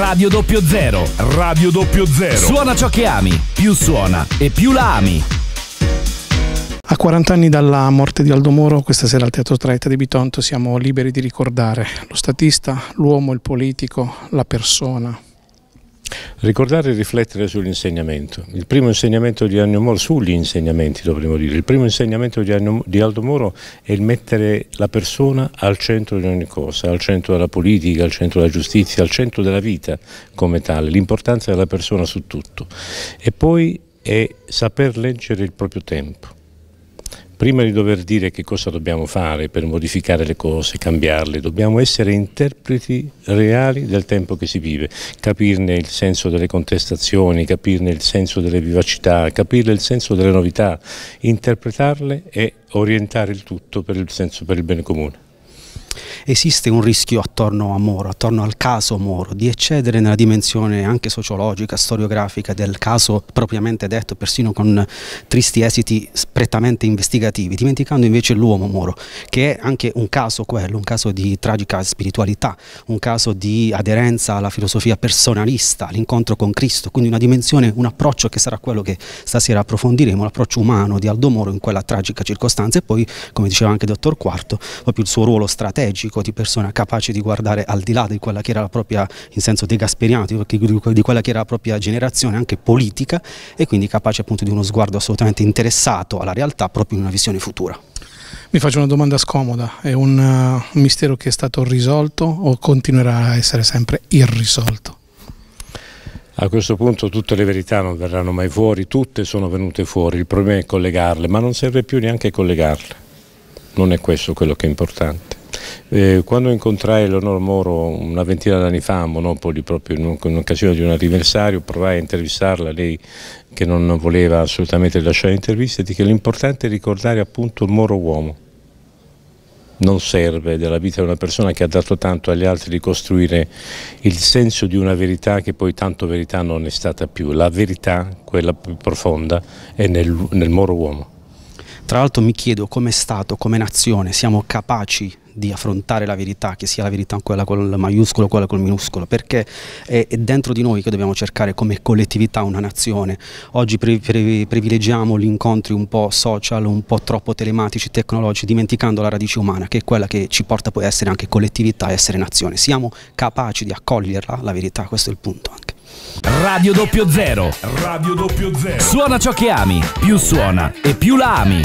Radio Doppio Zero. Radio Doppio Zero. Suona ciò che ami, più suona e più la ami. A 40 anni dalla morte di Aldo Moro, questa sera al Teatro Traetta di Bitonto siamo liberi di ricordare lo statista, l'uomo, il politico, la persona, Ricordare e riflettere sull'insegnamento. Il primo insegnamento di Agno Moro, sugli insegnamenti dovremmo dire, il primo insegnamento di Aldo Moro è il mettere la persona al centro di ogni cosa, al centro della politica, al centro della giustizia, al centro della vita come tale, l'importanza della persona su tutto. E poi è saper leggere il proprio tempo prima di dover dire che cosa dobbiamo fare per modificare le cose, cambiarle, dobbiamo essere interpreti reali del tempo che si vive, capirne il senso delle contestazioni, capirne il senso delle vivacità, capirne il senso delle novità, interpretarle e orientare il tutto per il, senso, per il bene comune esiste un rischio attorno a Moro, attorno al caso Moro, di eccedere nella dimensione anche sociologica, storiografica del caso propriamente detto, persino con tristi esiti prettamente investigativi, dimenticando invece l'uomo Moro, che è anche un caso quello, un caso di tragica spiritualità, un caso di aderenza alla filosofia personalista, all'incontro con Cristo, quindi una dimensione, un approccio che sarà quello che stasera approfondiremo, l'approccio umano di Aldo Moro in quella tragica circostanza e poi, come diceva anche il dottor Quarto, proprio il suo ruolo strategico tipico di persona capace di guardare al di là di quella che era la propria, in senso De degasperiano, di quella che era la propria generazione anche politica e quindi capace appunto di uno sguardo assolutamente interessato alla realtà proprio in una visione futura. Mi faccio una domanda scomoda, è uh, un mistero che è stato risolto o continuerà a essere sempre irrisolto? A questo punto tutte le verità non verranno mai fuori, tutte sono venute fuori, il problema è collegarle, ma non serve più neanche collegarle. Non è questo quello che è importante. Eh, quando incontrai l'Onor Moro una ventina d'anni fa a Monopoli, proprio in, in occasione di un anniversario, provai a intervistarla, lei che non, voleva assolutamente lasciare interviste, che l'importante è ricordare appunto il Moro uomo. Non serve della vita di una persona che ha dato tanto agli altri di costruire il senso di una verità che poi tanto verità non è stata più. La verità, quella più profonda, è nel, nel Moro uomo. Tra l'altro mi chiedo come Stato, come nazione, siamo capaci di affrontare la verità, che sia la verità quella con il maiuscolo, o quella col minuscolo, perché è, è dentro di noi che dobbiamo cercare come collettività una nazione. Oggi pre pre privilegiamo gli incontri un po' social, un po' troppo telematici, tecnologici, dimenticando la radice umana, che è quella che ci porta poi a essere anche collettività, a essere nazione. Siamo capaci di accoglierla, la verità, questo è il punto anche. Radio Doppio Zero. Radio Doppio Zero. Suona ciò che ami, più suona e più la ami.